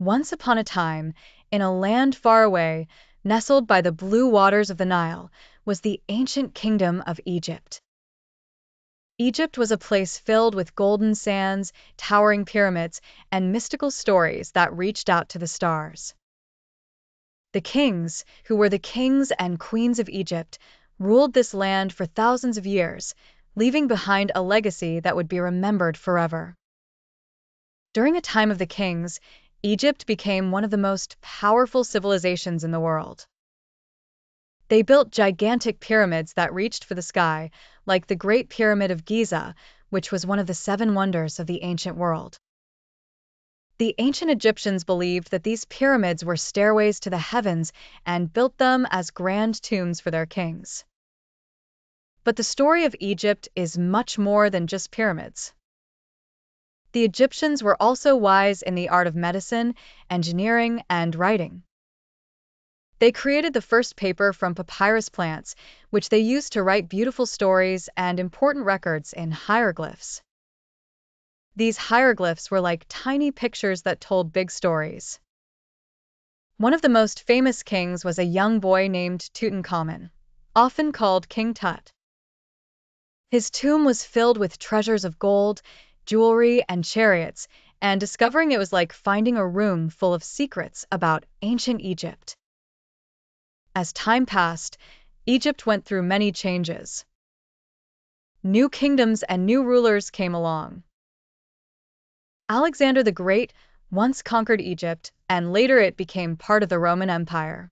Once upon a time, in a land far away, nestled by the blue waters of the Nile, was the ancient kingdom of Egypt. Egypt was a place filled with golden sands, towering pyramids, and mystical stories that reached out to the stars. The kings, who were the kings and queens of Egypt, ruled this land for thousands of years, leaving behind a legacy that would be remembered forever. During a time of the kings, Egypt became one of the most powerful civilizations in the world. They built gigantic pyramids that reached for the sky, like the Great Pyramid of Giza, which was one of the seven wonders of the ancient world. The ancient Egyptians believed that these pyramids were stairways to the heavens and built them as grand tombs for their kings. But the story of Egypt is much more than just pyramids. The Egyptians were also wise in the art of medicine, engineering, and writing. They created the first paper from papyrus plants, which they used to write beautiful stories and important records in hieroglyphs. These hieroglyphs were like tiny pictures that told big stories. One of the most famous kings was a young boy named Tutankhamun, often called King Tut. His tomb was filled with treasures of gold, jewelry, and chariots, and discovering it was like finding a room full of secrets about ancient Egypt. As time passed, Egypt went through many changes. New kingdoms and new rulers came along. Alexander the Great once conquered Egypt, and later it became part of the Roman Empire.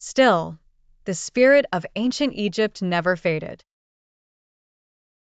Still, the spirit of ancient Egypt never faded.